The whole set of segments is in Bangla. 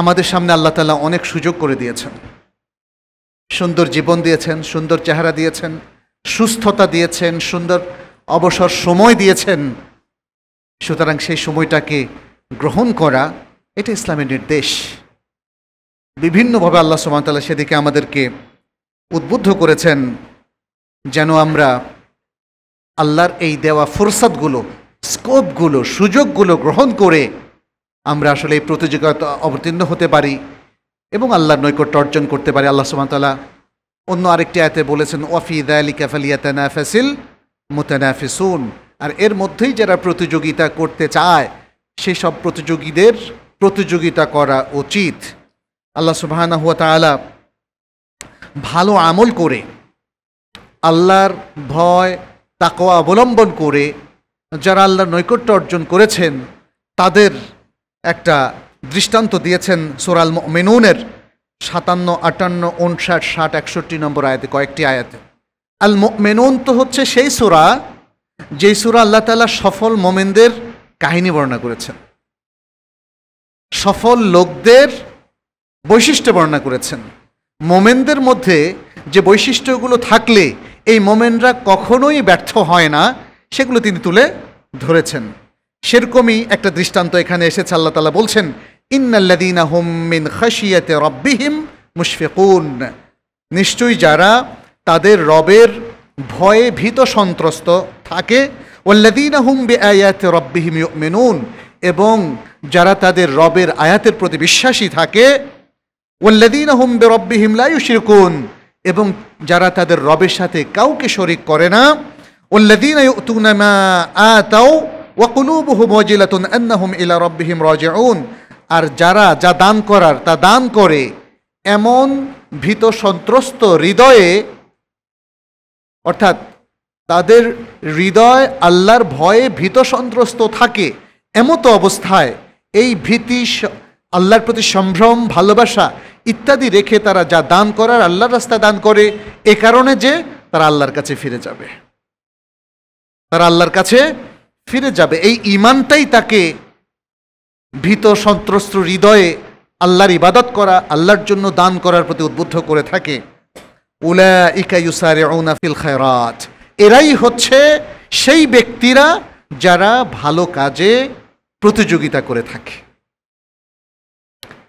আমাদের সামনে আল্লাহ তালা অনেক সুযোগ করে দিয়েছেন সুন্দর জীবন দিয়েছেন সুন্দর চেহারা দিয়েছেন সুস্থতা দিয়েছেন সুন্দর অবসর সময় দিয়েছেন সুতরাং সেই সময়টাকে গ্রহণ করা এটা ইসলামের নির্দেশ বিভিন্নভাবে আল্লাহ সুমাতাল্লাহ সেদিকে আমাদেরকে উদ্বুদ্ধ করেছেন যেন আমরা আল্লাহর এই দেওয়া ফুরসাদগুলো স্কোপগুলো সুযোগগুলো গ্রহণ করে আমরা আসলে এই প্রতিযোগিতা অবতীর্ণ হতে পারি এবং আল্লাহর নৈকট্য অর্জন করতে পারি আল্লাহ সুমতলা অন্য আরেকটি আয়তে বলেছেন ওয়াফিদ আলী ক্যাফালিয়াতানাফাসিল মোতানাফিসুন আর এর মধ্যেই যারা প্রতিযোগিতা করতে চায় সেসব প্রতিযোগীদের প্রতিযোগিতা করা উচিত আল্লাহ সুবাহানা হুয়া তালা ভালো আমল করে আল্লাহর ভয় তাকোয়া অবলম্বন করে যারা আল্লাহর নৈকট্য অর্জন করেছেন তাদের একটা দৃষ্টান্ত দিয়েছেন সোরাল মেনুনের সাতান্ন আটান্ন উনষাট ষাট একষট্টি নম্বর আয়াতে কয়েকটি আয়াতে আল মেনুন তো হচ্ছে সেই সোরা যেই সুরা আল্লাহ তালা সফল মোমেনদের কাহিনী বর্ণনা করেছেন সফল লোকদের বৈশিষ্ট্য বর্ণনা করেছেন মোমেনদের মধ্যে যে বৈশিষ্ট্যগুলো থাকলে এই মোমেনরা কখনোই ব্যর্থ হয় না সেগুলো তিনি তুলে ধরেছেন সেরকমই একটা দৃষ্টান্ত এখানে এসেছে আল্লাহ তালা বলছেন ইন্নাল্লাদিনা হোম মিন খাসিয়াতে রব্বিহিম মুশফিকুন নিশ্চয়ই যারা তাদের রবের ভয়ে ভীত সন্ত্রস্ত থাকে ওল্লাদিনা হুম বে আয়াতে রব্বিহিম মেনুন এবং যারা তাদের রবের আয়াতের প্রতি বিশ্বাসী থাকে ওল্লাদিনা হুম বে রব্বিহিম শিরকুন এবং যারা তাদের রবের সাথে কাউকে শরিক করে না ওল্লাদিনা তুনামা আ তাও ওয়াকুনুবহু মজিলাতুন আন্নাহুম ইলা রব্বিহিম রাজিউন আর যারা যা দান করার তা দান করে এমন ভীত সন্ত্রস্ত হৃদয়ে অর্থাৎ তাদের হৃদয় আল্লাহর ভয়ে ভীত সন্ত্রস্ত থাকে এমতো অবস্থায় এই ভীতি আল্লাহর প্রতি সম্ভ্রম ভালোবাসা ইত্যাদি রেখে তারা যা দান করার আল্লাহর রাস্তা দান করে এ কারণে যে তারা আল্লাহর কাছে ফিরে যাবে তারা আল্লাহর কাছে ফিরে যাবে এই ইমানটাই তাকে ভীত সন্ত্রস্ত হৃদয়ে আল্লাহর ইবাদত করা আল্লাহর জন্য দান করার প্রতি উদ্বুদ্ধ করে থাকে ফিল খায়রাত এরাই হচ্ছে সেই ব্যক্তিরা যারা ভালো কাজে প্রতিযোগিতা করে থাকে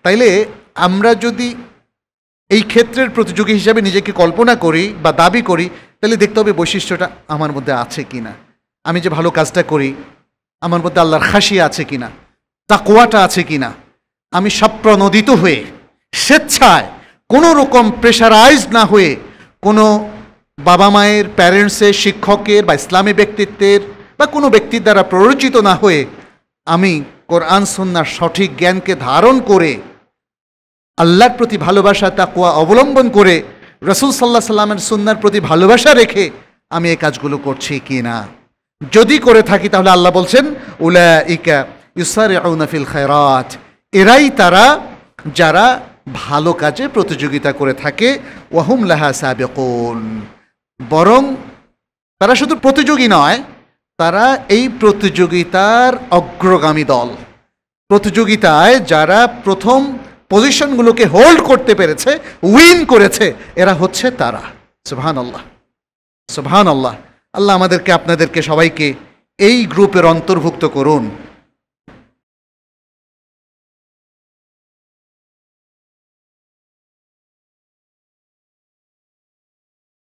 তাইলে আমরা যদি এই ক্ষেত্রের প্রতিযোগী হিসাবে নিজেকে কল্পনা করি বা দাবি করি তাহলে দেখতে হবে বৈশিষ্ট্যটা আমার মধ্যে আছে কি না আমি যে ভালো কাজটা করি আমার মধ্যে আল্লাহর হাসি আছে কি তা তাকোয়াটা আছে কিনা আমি স্বপ্রণোদিত হয়ে স্বেচ্ছায় কোনো রকম প্রেশারাইজ না হয়ে কোনো বাবা মায়ের প্যারেন্টসের শিক্ষকের বা ইসলামী ব্যক্তিত্বের বা কোনো ব্যক্তির দ্বারা প্ররোচিত না হয়ে আমি কোরআন সন্ন্যার সঠিক জ্ঞানকে ধারণ করে আল্লাহর প্রতি ভালোবাসা তাকুয়া অবলম্বন করে রসুল সাল্লাহ সাল্লামের সুন্নার প্রতি ভালোবাসা রেখে আমি এই কাজগুলো করছি কি না যদি করে থাকি তাহলে আল্লাহ বলছেন উলা ইকা ইসার ফিল খায়রাত এরাই তারা যারা ভালো কাজে প্রতিযোগিতা করে থাকে ওয়াহুম লাহা সাবেকুন বরং তারা শুধু প্রতিযোগী নয় তারা এই প্রতিযোগিতার অগ্রগামী দল প্রতিযোগিতায় যারা প্রথম পজিশনগুলোকে হোল্ড করতে পেরেছে উইন করেছে এরা হচ্ছে তারা সুবহান আল্লাহ সুবহান আল্লাহ আল্লাহ আমাদেরকে আপনাদেরকে সবাইকে এই গ্রুপের অন্তর্ভুক্ত করুন